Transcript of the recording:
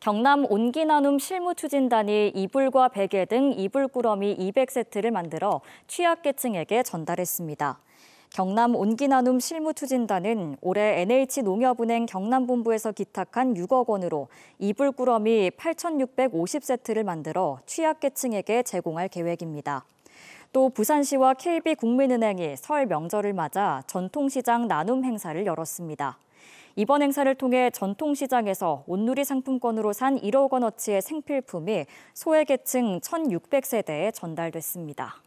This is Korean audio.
경남 온기나눔 실무추진단이 이불과 베개 등 이불 꾸러미 200세트를 만들어 취약계층에게 전달했습니다. 경남 온기나눔 실무추진단은 올해 NH농협은행 경남본부에서 기탁한 6억 원으로 이불 꾸러미 8,650세트를 만들어 취약계층에게 제공할 계획입니다. 또 부산시와 KB국민은행이 설 명절을 맞아 전통시장 나눔 행사를 열었습니다. 이번 행사를 통해 전통시장에서 온누리 상품권으로 산 1억 원어치의 생필품이 소외계층 1,600세대에 전달됐습니다.